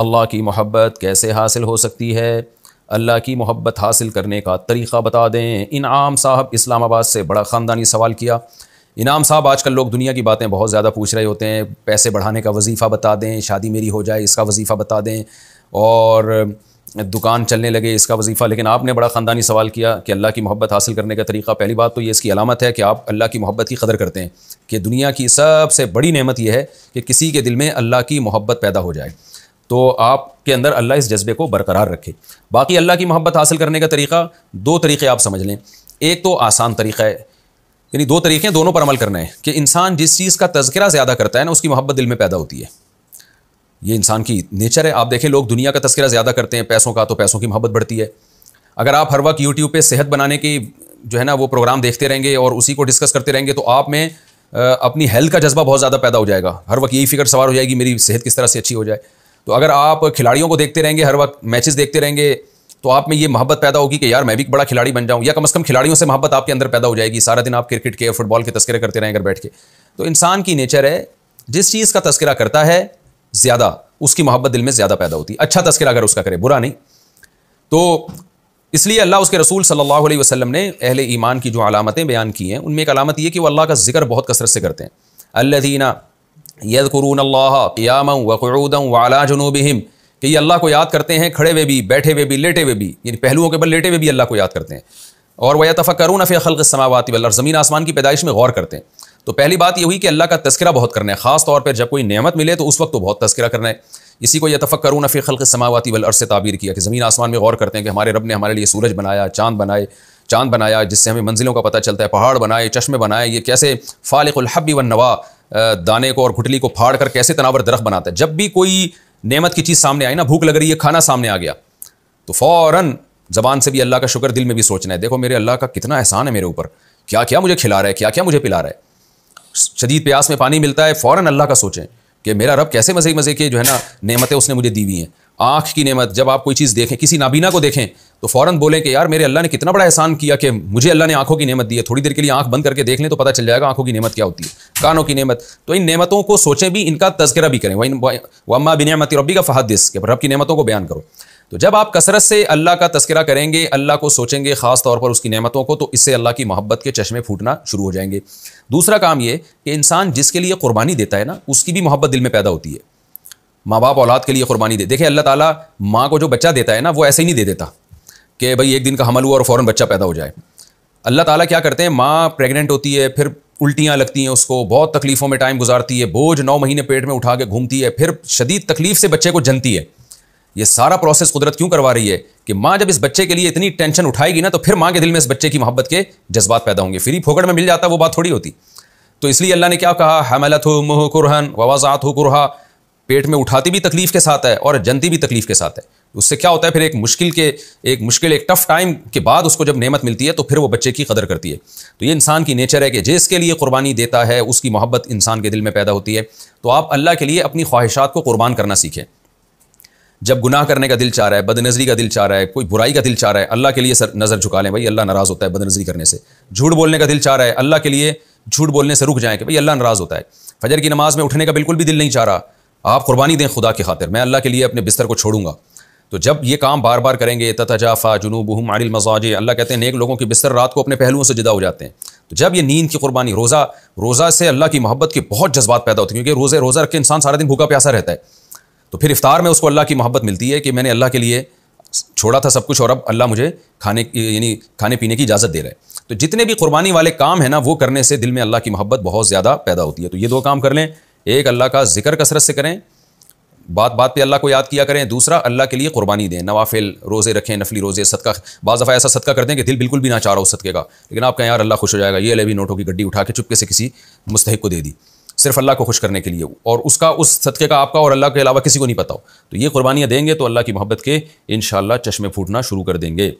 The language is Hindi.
अल्लाह की मोहब्बत कैसे हासिल हो सकती है अल्लाह की मोहब्बत हासिल करने का तरीक़ा बता दें इनाम साहब इस्लामाबाद से बड़ा ख़ानदानी सवाल किया इनाम साहब आजकल लोग दुनिया की बातें बहुत ज़्यादा पूछ रहे होते हैं पैसे बढ़ाने का वजीफ़ा बता दें शादी मेरी हो जाए इसका वजीफ़ा बता दें और दुकान चलने लगे इसका वजीफ़ा लेकिन आपने बड़ा ख़ानदानी सवाल किया कि अल्लाह की मोहब्बत हासिल करने का तरीक़ा पहली बात तो ये इसकी अलामत है कि आप अल्लाह की मोहब्बत की कदर करते हैं कि दुनिया की सबसे बड़ी नहमत यह है कि किसी के दिल में अल्लाह की मोहब्बत पैदा हो जाए तो आप के अंदर अल्लाह इस जज्बे को बरकरार रखे बाकी अल्लाह की मोहब्बत हासिल करने का तरीका दो तरीके आप समझ लें एक तो आसान तरीका है यानी दो तरीके दोनों पर अमल करना है कि इंसान जिस चीज़ का तस्करा ज़्यादा करता है ना उसकी मोहब्बत दिल में पैदा होती है ये इंसान की नेचर है आप देखें लोग दुनिया का तस्करा ज़्यादा करते हैं पैसों का तो पैसों की मोहब्बत बढ़ती है अगर आप हर वक्त यूट्यूब पर सेहत बनाने की जो है ना वो प्रोग्राम देखते रहेंगे और उसी को डिस्कस करते रहेंगे तो आप में अपनी हेल्थ का जज्बा बहुत ज़्यादा पैदा हो जाएगा हर वक्त यही फिक्र सवार हो जाएगी मेरी सेहत किस तरह से अच्छी हो जाए तो अगर आप खिलाड़ियों को देखते रहेंगे हर वक्त मैचेस देखते रहेंगे तो आप में ये मोहब्बत पैदा होगी कि यार मैं भी एक बड़ा खिलाड़ी बन जाऊँ या कम से कम खिलाड़ियों से मोहब्बत आपके अंदर पैदा हो जाएगी सारा दिन आप क्रिकेट के फुटबॉल के तस्करे करते रहें अगर बैठ के तो इंसान की नेचर है जिस चीज़ का तस्करा करता है ज़्यादा उसकी मोहब्बत दिल में ज़्यादा पैदा होती है अच्छा तस्करा अगर उसका करे बुरा नहीं तो इसलिए अल्लाह उसके रसूल सल्लल्लाहु अलैहि वसल्लम ने अहले ईमान की जो अलामतें बयान की हैं उनमें एक अलामत यह कि वो अल्लाह का जिक्र बहुत कसरत से करते हैं अल्लादीना यद अल्लाह क़ियाम वक़ूदम वाला जनूबहम कि ये अल्लाह को याद करते हैं खड़े हुए भी बैठे हुए भी लेटे हुए भी यानी पहलुओं के बल लेटे हुए भी अल्लाह को याद करते हैं और वह तफ़क्रून फ़ी खल समावती वल्ल ज़मीन आसमान की पैदाइश में गौर करते हैं तो पहली बात यह हुई कि अल्लाह का तस्करा बहुत करना है ख़ास तौर पर जब कोई नेमत मिले तो उस वक्त तो बहुत तस्करा करना है इसी को यह तफ़क्रून फ़ी खल समावती वल से ताबीर किया कि ज़मीन आसमान में गौर करते हैं कि हमारे रब ने हमारे लिए सूरज बनाया चांद बनाए चांद बनाया जिससे हमें मंजिलों का पता चलता है पहाड़ बनाए चश्मे बनाए ये कैसे फ़ालिक हब्बी वन नवा दाने को और खुटली को फाड़ कर कैसे तनावर दरख बनाता है जब भी कोई नेमत की चीज़ सामने आई ना भूख लग रही है खाना सामने आ गया तो फ़ौरन ज़बान से भी अल्लाह का शुक्र दिल में भी सोचना है देखो मेरे अल्लाह का कितना एहसान है मेरे ऊपर क्या क्या मुझे खिला रहा है क्या क्या मुझे पिला रहा है शदीद प्यास में पानी मिलता है फ़ौर अल्लाह का सोचें कि मेरा रब कैसे मज़े मज़े के जो है ना नमतें उसने मुझे दी हुई हैं आँख की नेमत जब आप कोई चीज़ देखें किसी नाबीना को देखें तो फ़ौरन बोलें कि यार मेरे अल्लाह ने कितना बड़ा एहसान किया कि मुझे अल्लाह ने आंखों की नेमत दी है थोड़ी देर के लिए आंख बंद करके देख लें तो पता चल जाएगा आंखों की नेमत क्या होती है कानों की नेमत तो इन नेमतों को सोचें भी इनका तस्करा भी करें वही वम्मा बिन मती रबी का फ़हादिस के रब की नेमतों को बयान करो तो जब आप कसरत से अल्लाह का तस्करा करेंगे अल्लाह को सोचेंगे ख़ास तौर पर उसकी नेमतों को तो इससे अल्लाह की मोहब्बत के चश्मे फूटना शुरू हो जाएंगे दूसरा काम ये कि इंसान जिसके लिए कुर्बानी देता है ना उसकी भी मोहब्बत दिल में पैदा होती है माँ बाप औलाद के लिए कुर्बानी दे देखिए अल्लाह ताला माँ को जो बच्चा देता है ना वो ऐसे ही नहीं दे देता कि भाई एक दिन का हमल हुआ और फ़ौरन बच्चा पैदा हो जाए अल्लाह ताला क्या करते हैं माँ प्रेग्नेंट होती है फिर उल्टियाँ लगती हैं उसको बहुत तकलीफ़ों में टाइम गुजारती है बोझ नौ महीने पेट में उठा के घूमती है फिर शदीद तकलीफ़ से बच्चे को जनती है ये सारा प्रोसेस कुदरत क्यों करवा रही है कि माँ जब इस बच्चे के लिए इतनी टेंशन उठाएगी ना तो फिर माँ के दिल में इस बच्चे की मोहब्बत के जज्बात पैदा होंगे फ्री फोकड़ में मिल जाता वो बात थोड़ी होती तो इसलिए अल्लाह ने क्या कहा हमलत हो मोह कुरहन ववाजात हो कुरहा पेट में उठाती भी तकलीफ के साथ है और जनती भी तकलीफ के साथ है तो उससे क्या होता है फिर एक मुश्किल के एक मुश्किल एक टफ टाइम के बाद उसको जब नेमत मिलती है तो फिर वो बच्चे की कदर करती है तो ये इंसान की नेचर है कि जिसके लिए कुर्बानी देता है उसकी मोहब्बत इंसान के दिल में पैदा होती है तो आप अल्लाह के लिए अपनी ख्वाहिशात को कुर्बान करना सीखें जब गुनाह करने का दिल चाह रहा है बदनजरी का दिल चाह रहा है कोई बुराई का दिल चाह रहा है अल्लाह के लिए सर नज़र झुका लें भाई अल्लाह नाराज़ होता है बदनजरी करने से झूठ बोलने का दिल चाह रहा है अल्लाह के लिए झूठ बोलने से रुक जाएं कि भाई अल्लाह नाराज़ होता है फजर की नमाज़ में उठने का बिल्कुल भी दिल नहीं चाह रहा आप कुर्बानी दें खुदा की खातिर मैं अल्लाह के लिए अपने बिस्तर को छोड़ूंगा तो जब ये काम बार बार करेंगे ततजाफ़ा जुनूब हम आरिल मजाज अल्लाह कहते हैं नेक लोगों के बिस्तर रात को अपने पहलुओं से जुदा हो जाते हैं तो जब ये नींद की कुर्बानी रोज़ा रोज़ा से अल्लाह की मोहब्बत के बहुत जज्बात पैदा होते हैं क्योंकि रोज़े रोज़ा रख के इंसान सारा दिन भूखा प्यासा रहता है तो फिर इफ्तार में उसको अल्लाह की मोहब्बत मिलती है कि मैंने अल्लाह के लिए छोड़ा था सब कुछ और अब अल्लाह मुझे खाने यानी खाने पीने की इजाज़त दे रहा है तो जितने भी कुर्बानी वाले काम हैं ना वो करने से दिल में अल्लाह की मोहब्बत बहुत ज़्यादा पैदा होती है तो ये दो काम कर लें एक अल्लाह का जिक्र कसरत से करें बात बात पे अल्लाह को याद किया करें दूसरा अल्लाह के लिए कुर्बानी दें नवाफिल रोज़े रखें नफली रोज़े सदका बाज़ दफ़ा ऐसा सदका कर दें कि दिल बिल्कुल भी ना चाह रहा हो सदके का लेकिन आपका यार अल्लाह खुश हो जाएगा ये ले भी नोटों की गड्डी उठा के चुपके से किसी मुस्तक को दे दी सिर्फ अल्लाह को खुश करने के लिए और उसका उस सदक़े का आपका और अल्लाह के अलावा किसी को नहीं पता हो तो ये कुर्बानियाँ देंगे तो अल्लाह की मोहब्बत के इन चश्मे फूटना शुरू कर देंगे